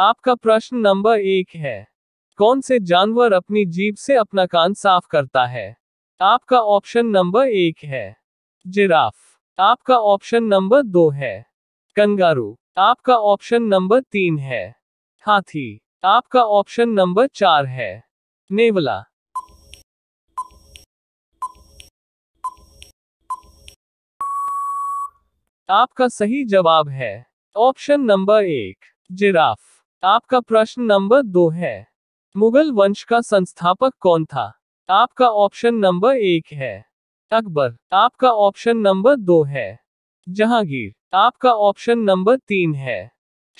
आपका प्रश्न नंबर एक है कौन से जानवर अपनी जीभ से अपना कान साफ करता है आपका ऑप्शन नंबर एक है जिराफ आपका ऑप्शन नंबर दो है कंगारू आपका ऑप्शन नंबर तीन है हाथी आपका ऑप्शन नंबर चार है नेवला आपका सही जवाब है ऑप्शन नंबर एक जिराफ आपका प्रश्न नंबर दो है मुगल वंश का संस्थापक कौन था आपका ऑप्शन नंबर एक है अकबर आपका ऑप्शन नंबर दो है जहांगीर आपका ऑप्शन नंबर तीन है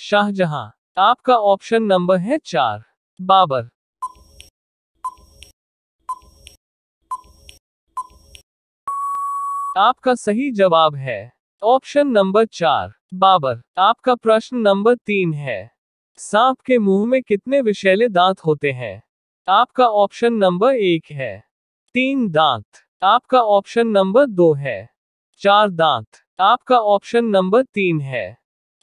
शाहजहां आपका ऑप्शन नंबर है चार बाबर आपका सही जवाब है ऑप्शन नंबर चार बाबर आपका प्रश्न नंबर तीन है सांप के मुंह में कितने विषैले दांत होते हैं आपका ऑप्शन नंबर एक है तीन दांत आपका ऑप्शन नंबर दो है चार दांत आपका ऑप्शन नंबर तीन है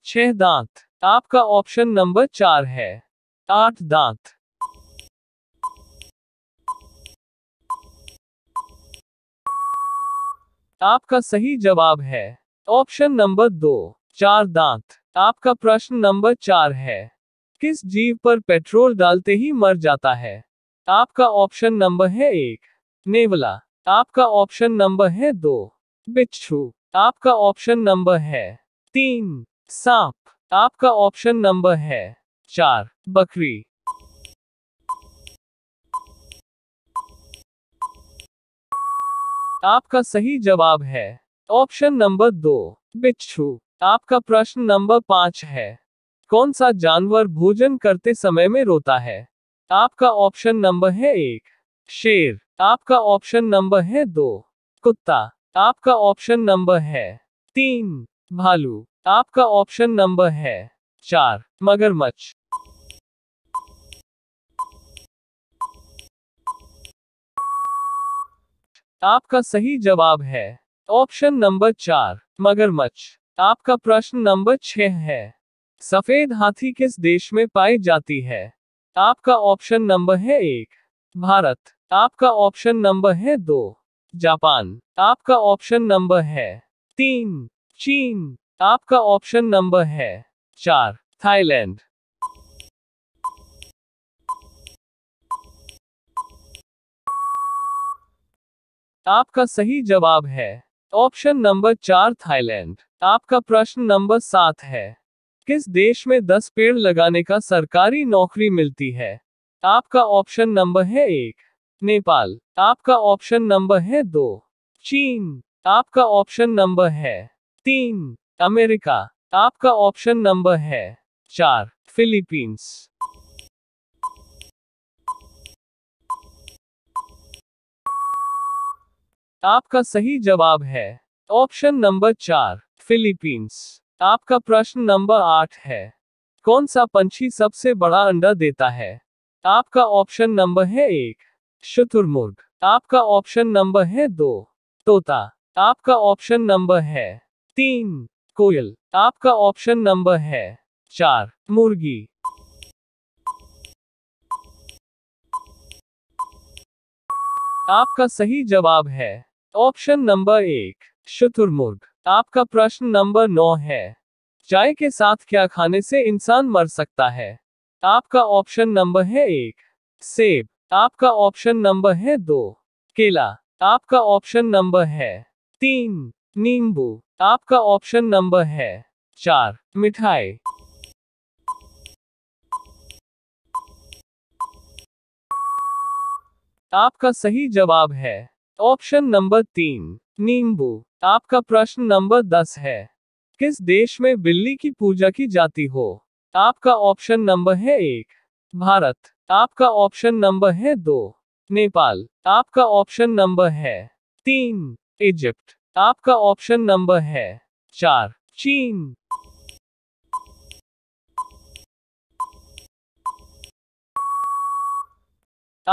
छह दांत आपका ऑप्शन नंबर चार है आठ दांत आपका सही जवाब है ऑप्शन नंबर दो चार दांत आपका प्रश्न नंबर चार है किस जीव पर पेट्रोल डालते ही मर जाता है आपका ऑप्शन नंबर है एक नेवला आपका ऑप्शन नंबर है दो बिच्छू आपका ऑप्शन नंबर है तीन सांप आपका ऑप्शन नंबर है चार बकरी आपका सही जवाब है ऑप्शन नंबर दो बिच्छू आपका प्रश्न नंबर पांच है कौन सा जानवर भोजन करते समय में रोता है आपका ऑप्शन नंबर है एक शेर आपका ऑप्शन नंबर है दो कुत्ता आपका ऑप्शन नंबर है तीन भालू आपका ऑप्शन नंबर है चार मगरमच्छ आपका सही जवाब है ऑप्शन नंबर चार मगरमच्छ आपका प्रश्न नंबर छह है सफेद हाथी किस देश में पाई जाती है आपका ऑप्शन नंबर है एक भारत आपका ऑप्शन नंबर है दो जापान आपका ऑप्शन नंबर है तीन चीन आपका ऑप्शन नंबर है चार थाईलैंड आपका सही जवाब है ऑप्शन नंबर चार थाईलैंड आपका प्रश्न नंबर सात है किस देश में 10 पेड़ लगाने का सरकारी नौकरी मिलती है आपका ऑप्शन नंबर है एक नेपाल आपका ऑप्शन नंबर है दो चीन आपका ऑप्शन नंबर है तीन अमेरिका आपका ऑप्शन नंबर है चार फिलीपींस आपका सही जवाब है ऑप्शन नंबर चार फिलीपींस आपका प्रश्न नंबर आठ है कौन सा पंछी सबसे बड़ा अंडा देता है आपका ऑप्शन नंबर है एक शुतुरमुर्ग आपका ऑप्शन नंबर है दो तोता आपका ऑप्शन नंबर है तीन कोयल आपका ऑप्शन नंबर है चार मुर्गी आपका सही जवाब है ऑप्शन नंबर एक शुतुरमुर्ग आपका प्रश्न नंबर नौ है चाय के साथ क्या खाने से इंसान मर सकता है आपका ऑप्शन नंबर है एक सेब आपका ऑप्शन नंबर है दो केला आपका ऑप्शन नंबर है तीन नींबू आपका ऑप्शन नंबर है चार मिठाई आपका सही जवाब है ऑप्शन नंबर तीन नींबू आपका प्रश्न नंबर दस है किस देश में बिल्ली की पूजा की जाती हो आपका ऑप्शन नंबर है एक भारत आपका ऑप्शन नंबर है दो नेपाल आपका ऑप्शन नंबर है तीन इजिप्ट आपका ऑप्शन नंबर है चार चीन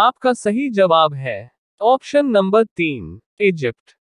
आपका सही जवाब है ऑप्शन नंबर तीन इजिप्ट